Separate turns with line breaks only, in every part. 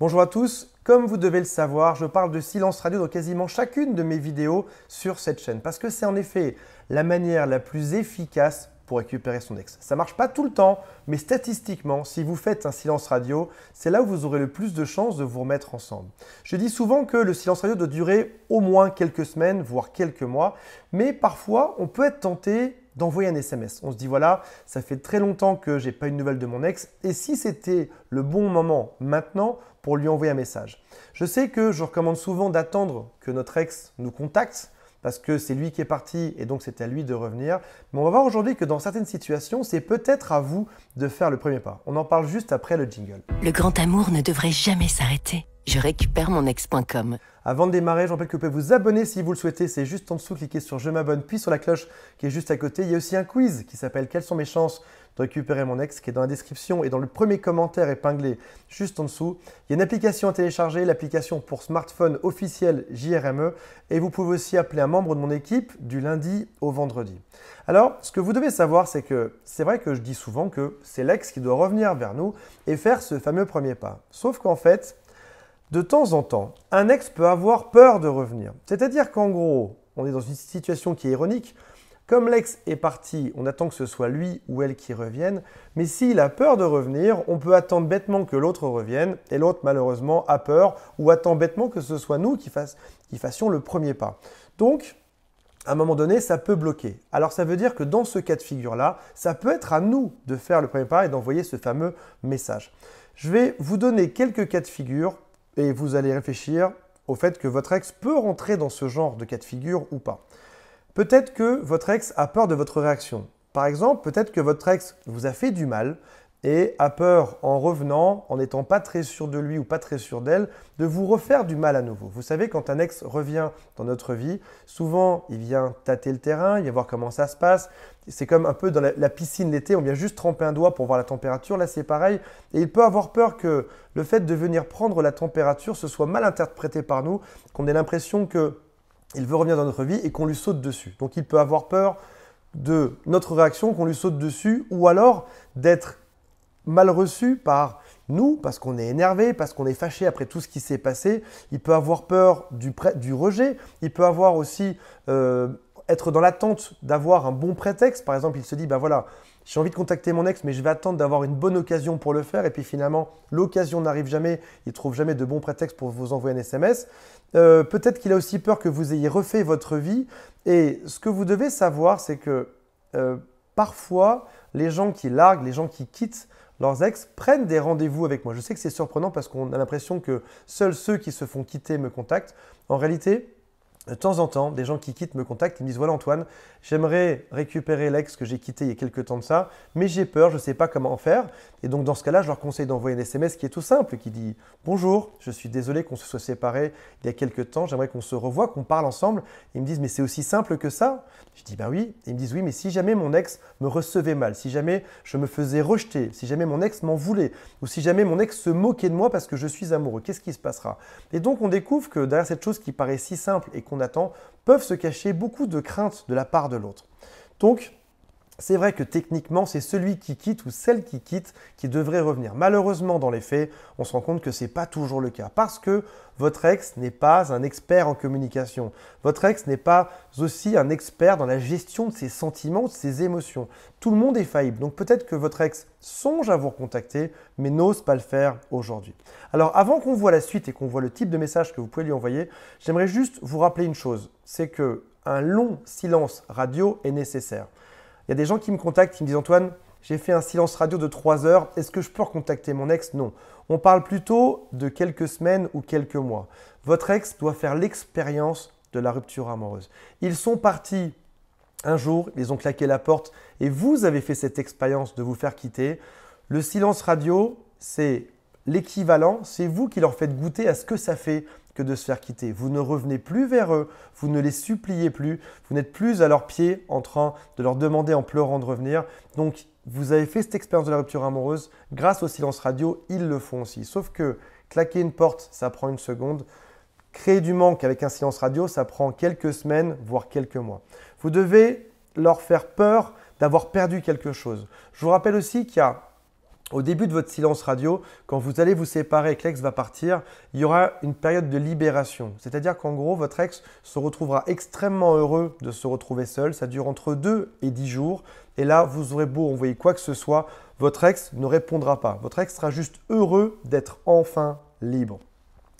Bonjour à tous, comme vous devez le savoir, je parle de silence radio dans quasiment chacune de mes vidéos sur cette chaîne parce que c'est en effet la manière la plus efficace pour récupérer son ex. Ça marche pas tout le temps, mais statistiquement, si vous faites un silence radio, c'est là où vous aurez le plus de chances de vous remettre ensemble. Je dis souvent que le silence radio doit durer au moins quelques semaines, voire quelques mois, mais parfois on peut être tenté d'envoyer un SMS. On se dit voilà, ça fait très longtemps que j'ai pas eu une nouvelle de mon ex et si c'était le bon moment maintenant pour lui envoyer un message. Je sais que je recommande souvent d'attendre que notre ex nous contacte parce que c'est lui qui est parti et donc c'est à lui de revenir. Mais on va voir aujourd'hui que dans certaines situations, c'est peut-être à vous de faire le premier pas. On en parle juste après le jingle. Le grand amour ne devrait jamais s'arrêter. Je récupère mon ex.com. Avant de démarrer, je rappelle que vous pouvez vous abonner si vous le souhaitez. C'est juste en dessous, cliquez sur Je m'abonne, puis sur la cloche qui est juste à côté. Il y a aussi un quiz qui s'appelle Quelles sont mes chances récupérer mon ex qui est dans la description et dans le premier commentaire épinglé juste en dessous. Il y a une application à télécharger, l'application pour smartphone officielle JRME et vous pouvez aussi appeler un membre de mon équipe du lundi au vendredi. Alors, ce que vous devez savoir, c'est que c'est vrai que je dis souvent que c'est l'ex qui doit revenir vers nous et faire ce fameux premier pas. Sauf qu'en fait, de temps en temps, un ex peut avoir peur de revenir. C'est-à-dire qu'en gros, on est dans une situation qui est ironique. Comme l'ex est parti, on attend que ce soit lui ou elle qui revienne, mais s'il a peur de revenir, on peut attendre bêtement que l'autre revienne, et l'autre malheureusement a peur ou attend bêtement que ce soit nous qui, fassions le premier pas. Donc, à un moment donné, ça peut bloquer. Alors ça veut dire que dans ce cas de figure-là, ça peut être à nous de faire le premier pas et d'envoyer ce fameux message. Je vais vous donner quelques cas de figure et vous allez réfléchir au fait que votre ex peut rentrer dans ce genre de cas de figure ou pas. Peut-être que votre ex a peur de votre réaction. Par exemple, peut-être que votre ex vous a fait du mal et a peur, en revenant, en n'étant pas très sûr de lui ou pas très sûr d'elle, de vous refaire du mal à nouveau. Vous savez, quand un ex revient dans notre vie, souvent il vient tâter le terrain, il vient voir comment ça se passe. C'est comme un peu dans la, piscine l'été, on vient juste tremper un doigt pour voir la température, là c'est pareil. Et il peut avoir peur que le fait de venir prendre la température se soit mal interprété par nous, qu'on ait l'impression que il veut revenir dans notre vie et qu'on lui saute dessus. Donc il peut avoir peur de notre réaction, qu'on lui saute dessus, ou alors d'être mal reçu par nous, parce qu'on est énervé, parce qu'on est fâché après tout ce qui s'est passé. Il peut avoir peur du, rejet, il peut avoir aussi euh, être dans l'attente d'avoir un bon prétexte. Par exemple, il se dit, ben voilà, j'ai envie de contacter mon ex, mais je vais attendre d'avoir une bonne occasion pour le faire. Et puis finalement, l'occasion n'arrive jamais, il trouve jamais de bon prétexte pour vous envoyer un SMS. Euh, peut-être qu'il a aussi peur que vous ayez refait votre vie. Et ce que vous devez savoir, c'est que euh, parfois, les gens qui larguent, les gens qui quittent leurs ex prennent des rendez-vous avec moi. Je sais que c'est surprenant parce qu'on a l'impression que seuls ceux qui se font quitter me contactent. En réalité, de temps en temps, des gens qui quittent me contactent et me disent Voilà Antoine, j'aimerais récupérer l'ex que j'ai quitté il y a quelques temps de ça, mais j'ai peur, je ne sais pas comment faire. Et donc, dans ce cas-là, je leur conseille d'envoyer un SMS qui est tout simple qui dit Bonjour, je suis désolé qu'on se soit séparés il y a quelques temps, j'aimerais qu'on se revoie, qu'on parle ensemble. Ils me disent Mais c'est aussi simple que ça Je dis Ben oui. Ils me disent Oui, mais si jamais mon ex me recevait mal, si jamais je me faisais rejeter, si jamais mon ex m'en voulait, ou si jamais mon ex se moquait de moi parce que je suis amoureux, qu'est-ce qui se passera Et donc, on découvre que derrière cette chose qui paraît si simple et qu'on attend, peuvent se cacher beaucoup de craintes de la part de l'autre. Donc, c'est vrai que techniquement, c'est celui qui quitte ou celle qui quitte qui devrait revenir. Malheureusement, dans les faits, on se rend compte que ce n'est pas toujours le cas parce que votre ex n'est pas un expert en communication. Votre ex n'est pas aussi un expert dans la gestion de ses sentiments, de ses émotions. Tout le monde est faillible. Donc peut-être que votre ex songe à vous recontacter, mais n'ose pas le faire aujourd'hui. Alors avant qu'on voit la suite et qu'on voit le type de message que vous pouvez lui envoyer, j'aimerais juste vous rappeler une chose. C'est que un long silence radio est nécessaire. Il y a des gens qui me contactent, qui me disent Antoine, j'ai fait un silence radio de 3 heures, est-ce que je peux recontacter mon ex Non. On parle plutôt de quelques semaines ou quelques mois. Votre ex doit faire l'expérience de la rupture amoureuse. Ils sont partis un jour, ils ont claqué la porte et vous avez fait cette expérience de vous faire quitter. Le silence radio, c'est l'équivalent, c'est vous qui leur faites goûter à ce que ça fait de se faire quitter. Vous ne revenez plus vers eux, vous ne les suppliez plus, vous n'êtes plus à leurs pieds en train de leur demander en pleurant de revenir. Donc, vous avez fait cette expérience de la rupture amoureuse grâce au silence radio, ils le font aussi. Sauf que claquer une porte, ça prend une seconde. Créer du manque avec un silence radio, ça prend quelques semaines, voire quelques mois. Vous devez leur faire peur d'avoir perdu quelque chose. Je vous rappelle aussi qu'il y a au début de votre silence radio, quand vous allez vous séparer et que l'ex va partir, il y aura une période de libération. C'est-à-dire qu'en gros, votre ex se retrouvera extrêmement heureux de se retrouver seul. Ça dure entre 2 et 10 jours. Et là, vous aurez beau envoyer quoi que ce soit, votre ex ne répondra pas. Votre ex sera juste heureux d'être enfin libre.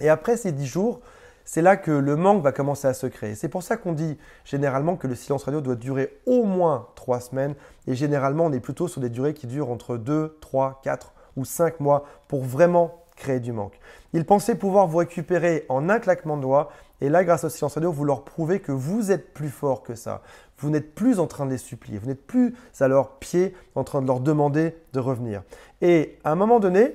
Et après ces 10 jours, c'est là que le manque va commencer à se créer. C'est pour ça qu'on dit généralement que le silence radio doit durer au moins trois semaines, et généralement on est plutôt sur des durées qui durent entre 2, 3, 4 ou 5 mois pour vraiment créer du manque. Ils pensaient pouvoir vous récupérer en un claquement de doigts, et là, grâce au silence radio, vous leur prouvez que vous êtes plus fort que ça. Vous n'êtes plus en train de les supplier, vous n'êtes plus à leurs pieds en train de leur demander de revenir. Et à un moment donné,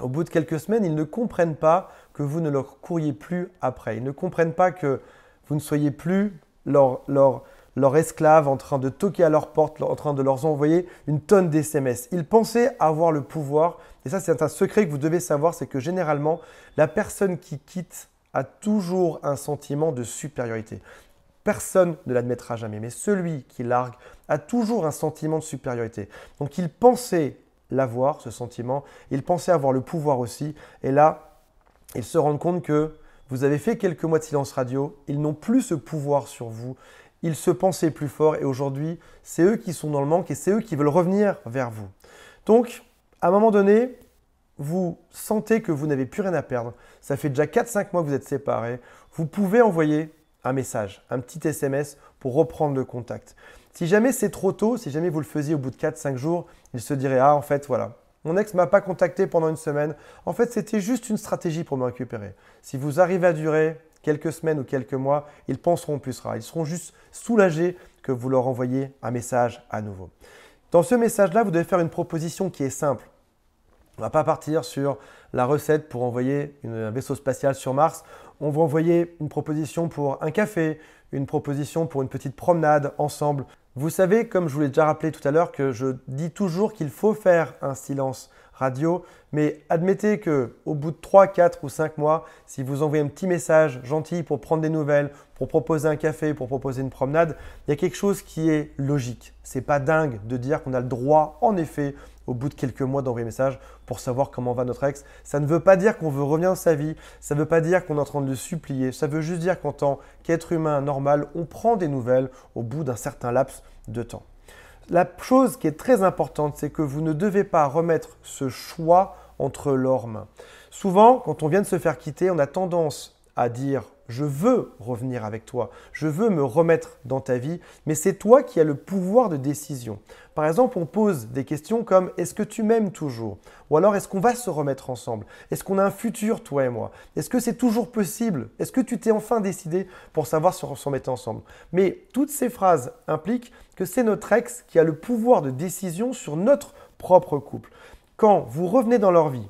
au bout de quelques semaines, ils ne comprennent pas vous ne leur courriez plus après. Ils ne comprennent pas que vous ne soyez plus leur, leur, esclave en train de toquer à leur porte, en train de leur envoyer une tonne d'SMS. Ils pensaient avoir le pouvoir, et ça c'est un secret que vous devez savoir, c'est que généralement, la personne qui quitte a toujours un sentiment de supériorité. Personne ne l'admettra jamais, mais celui qui largue a toujours un sentiment de supériorité. Donc il pensait l'avoir, ce sentiment, il pensait avoir le pouvoir aussi, et là, ils se rendent compte que vous avez fait quelques mois de silence radio, ils n'ont plus ce pouvoir sur vous, ils se pensaient plus fort et aujourd'hui, c'est eux qui sont dans le manque et c'est eux qui veulent revenir vers vous. Donc, à un moment donné, vous sentez que vous n'avez plus rien à perdre, ça fait déjà 4-5 mois que vous êtes séparés, vous pouvez envoyer un message, un petit SMS pour reprendre le contact. Si jamais c'est trop tôt, si jamais vous le faisiez au bout de 4-5 jours, ils se diraient « Ah, en fait, voilà, mon ex m'a pas contacté pendant une semaine. En fait, c'était juste une stratégie pour me récupérer. Si vous arrivez à durer quelques semaines ou quelques mois, ils penseront plus rare. Ils seront juste soulagés que vous leur envoyez un message à nouveau. Dans ce message-là, vous devez faire une proposition qui est simple. On ne va pas partir sur la recette pour envoyer un vaisseau spatial sur Mars on vous envoyer une proposition pour un café, une proposition pour une petite promenade ensemble. Vous savez, comme je vous l'ai déjà rappelé tout à l'heure, que je dis toujours qu'il faut faire un silence radio, mais admettez que au bout de 3, 4 ou 5 mois, si vous envoyez un petit message gentil pour prendre des nouvelles, pour proposer un café, pour proposer une promenade, il y a quelque chose qui est logique. n'est pas dingue de dire qu'on a le droit en effet au bout de quelques mois d'envoyer un message pour savoir comment va notre ex. Ça ne veut pas dire qu'on veut revenir dans sa vie, ça ne veut pas dire qu'on est en train de le supplier, ça veut juste dire qu'en tant qu'être humain normal, on prend des nouvelles au bout d'un certain laps de temps. La chose qui est très importante, c'est que vous ne devez pas remettre ce choix entre leurs mains. Souvent, quand on vient de se faire quitter, on a tendance à dire je veux revenir avec toi, je veux me remettre dans ta vie, mais c'est toi qui as le pouvoir de décision. Par exemple, on pose des questions comme est-ce que tu m'aimes toujours Ou alors est-ce qu'on va se remettre ensemble Est-ce qu'on a un futur, toi et moi Est-ce que c'est toujours possible Est-ce que tu t'es enfin décidé pour savoir se remettre ensemble Mais toutes ces phrases impliquent que c'est notre ex qui a le pouvoir de décision sur notre propre couple. Quand vous revenez dans leur vie,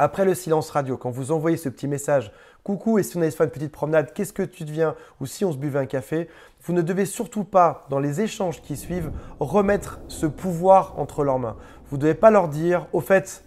après le silence radio, quand vous envoyez ce petit message coucou et si on allait se faire une petite promenade, qu'est-ce que tu deviens ou si on se buvait un café. Vous ne devez surtout pas, dans les échanges qui suivent, remettre ce pouvoir entre leurs mains. Vous ne devez pas leur dire, au fait,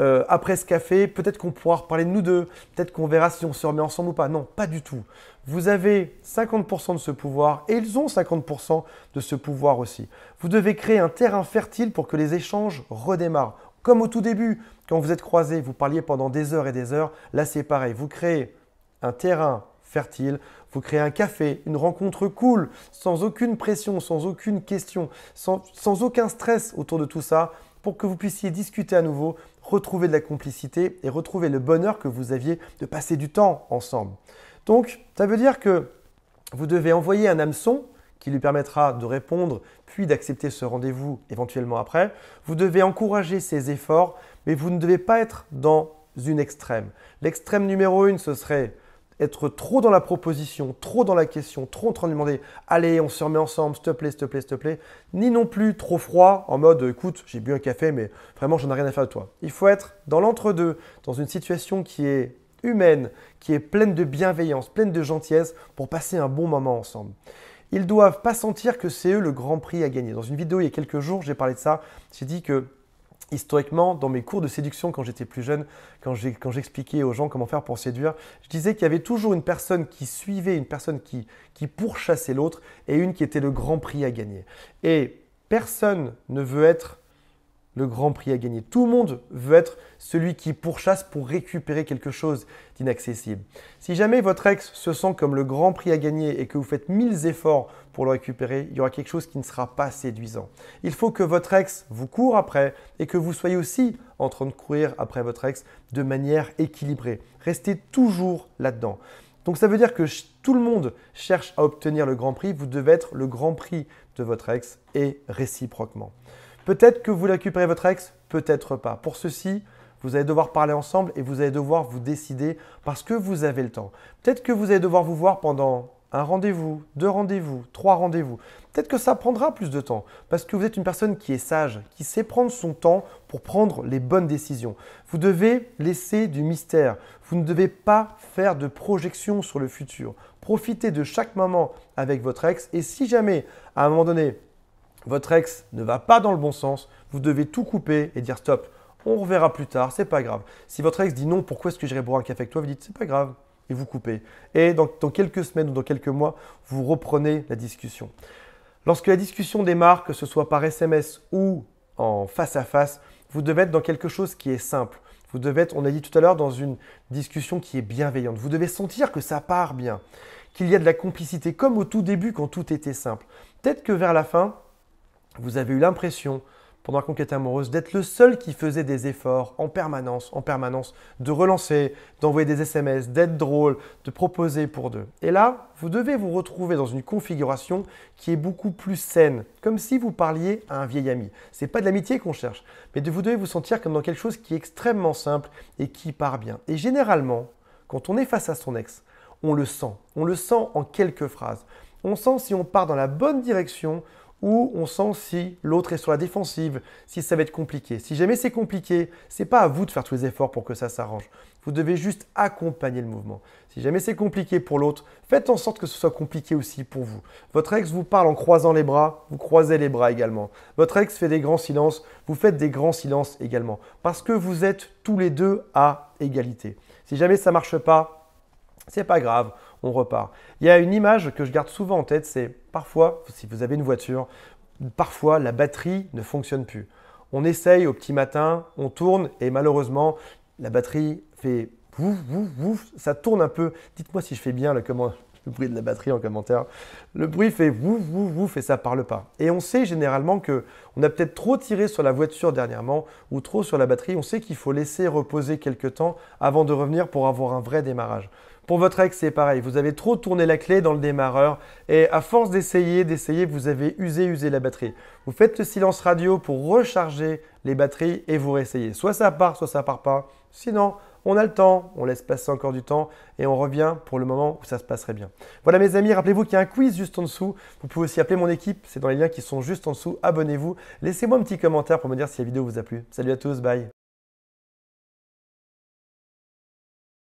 euh, après ce café, peut-être qu'on pourra reparler de nous deux, peut-être qu'on verra si on se remet ensemble ou pas. Non, pas du tout. Vous avez 50% de ce pouvoir et ils ont 50% de ce pouvoir aussi. Vous devez créer un terrain fertile pour que les échanges redémarrent. Comme au tout début, quand vous êtes croisés, vous parliez pendant des heures et des heures, là c'est pareil, vous créez un terrain fertile, vous créez un café, une rencontre cool, sans aucune pression, sans aucune question, sans, sans aucun stress autour de tout ça, pour que vous puissiez discuter à nouveau, retrouver de la complicité et retrouver le bonheur que vous aviez de passer du temps ensemble. Donc, ça veut dire que vous devez envoyer un hameçon qui lui permettra de répondre, puis d'accepter ce rendez-vous éventuellement après. Vous devez encourager ses efforts, mais vous ne devez pas être dans une extrême. L'extrême numéro une, ce serait être trop dans la proposition, trop dans la question, trop en train de demander Allez, on se remet ensemble, s'il te plaît, s'il te plaît, s'il te plaît. Ni non plus trop froid, en mode Écoute, j'ai bu un café, mais vraiment, j'en ai rien à faire de toi. Il faut être dans l'entre-deux, dans une situation qui est humaine, qui est pleine de bienveillance, pleine de gentillesse pour passer un bon moment ensemble ils doivent pas sentir que c'est eux le grand prix à gagner. Dans une vidéo il y a quelques jours, j'ai parlé de ça, j'ai dit que historiquement, dans mes cours de séduction quand j'étais plus jeune, quand j'expliquais aux gens comment faire pour séduire, je disais qu'il y avait toujours une personne qui suivait, une personne qui, qui pourchassait l'autre et une qui était le grand prix à gagner. Et personne ne veut être le grand prix à gagner. Tout le monde veut être celui qui pourchasse pour récupérer quelque chose d'inaccessible. Si jamais votre ex se sent comme le grand prix à gagner et que vous faites mille efforts pour le récupérer, il y aura quelque chose qui ne sera pas séduisant. Il faut que votre ex vous court après et que vous soyez aussi en train de courir après votre ex de manière équilibrée. Restez toujours là-dedans. Donc ça veut dire que tout le monde cherche à obtenir le grand prix, vous devez être le grand prix de votre ex et réciproquement. Peut-être que vous récupérez votre ex, peut-être pas. Pour ceci, vous allez devoir parler ensemble et vous allez devoir vous décider parce que vous avez le temps. Peut-être que vous allez devoir vous voir pendant un rendez-vous, deux rendez-vous, trois rendez-vous. Peut-être que ça prendra plus de temps parce que vous êtes une personne qui est sage, qui sait prendre son temps pour prendre les bonnes décisions. Vous devez laisser du mystère. Vous ne devez pas faire de projection sur le futur. Profitez de chaque moment avec votre ex et si jamais à un moment donné votre ex ne va pas dans le bon sens, vous devez tout couper et dire stop, on reverra plus tard, c'est pas grave. Si votre ex dit non, pourquoi est-ce que j'irai boire un café avec toi Vous dites c'est pas grave et vous coupez. Et dans, dans, quelques semaines ou dans quelques mois, vous reprenez la discussion. Lorsque la discussion démarre, que ce soit par SMS ou en face à face, vous devez être dans quelque chose qui est simple. Vous devez être, on a dit tout à l'heure, dans une discussion qui est bienveillante. Vous devez sentir que ça part bien, qu'il y a de la complicité, comme au tout début quand tout était simple. Peut-être que vers la fin, vous avez eu l'impression pendant la conquête amoureuse d'être le seul qui faisait des efforts en permanence, en permanence, de relancer, d'envoyer des SMS, d'être drôle, de proposer pour deux. Et là, vous devez vous retrouver dans une configuration qui est beaucoup plus saine, comme si vous parliez à un vieil ami. Ce n'est pas de l'amitié qu'on cherche, mais de vous devez vous sentir comme dans quelque chose qui est extrêmement simple et qui part bien. Et généralement, quand on est face à son ex, on le sent. On le sent en quelques phrases. On sent si on part dans la bonne direction où on sent si l'autre est sur la défensive, si ça va être compliqué. Si jamais c'est compliqué, c'est pas à vous de faire tous les efforts pour que ça s'arrange. Vous devez juste accompagner le mouvement. Si jamais c'est compliqué pour l'autre, faites en sorte que ce soit compliqué aussi pour vous. Votre ex vous parle en croisant les bras, vous croisez les bras également. Votre ex fait des grands silences, vous faites des grands silences également. Parce que vous êtes tous les deux à égalité. Si jamais ça marche pas, c'est pas grave on repart. Il y a une image que je garde souvent en tête, c'est parfois, si vous avez une voiture, parfois la batterie ne fonctionne plus. On essaye au petit matin, on tourne et malheureusement, la batterie fait bouf, bouf, bouf, ça tourne un peu. Dites-moi si je fais bien le, le bruit de la batterie en commentaire. Le bruit fait bouf, bouf, bouf et ça parle pas. Et on sait généralement que on a peut-être trop tiré sur la voiture dernièrement ou trop sur la batterie. On sait qu'il faut laisser reposer quelques temps avant de revenir pour avoir un vrai démarrage. Pour votre ex, c'est pareil. Vous avez trop tourné la clé dans le démarreur et à force d'essayer, d'essayer, vous avez usé, usé la batterie. Vous faites le silence radio pour recharger les batteries et vous réessayez. Soit ça part, soit ça part pas. Sinon, on a le temps, on laisse passer encore du temps et on revient pour le moment où ça se passerait bien. Voilà mes amis, rappelez-vous qu'il y a un quiz juste en dessous. Vous pouvez aussi appeler mon équipe, c'est dans les liens qui sont juste en dessous. Abonnez-vous, laissez-moi un petit commentaire pour me dire si la vidéo vous a plu. Salut à tous, bye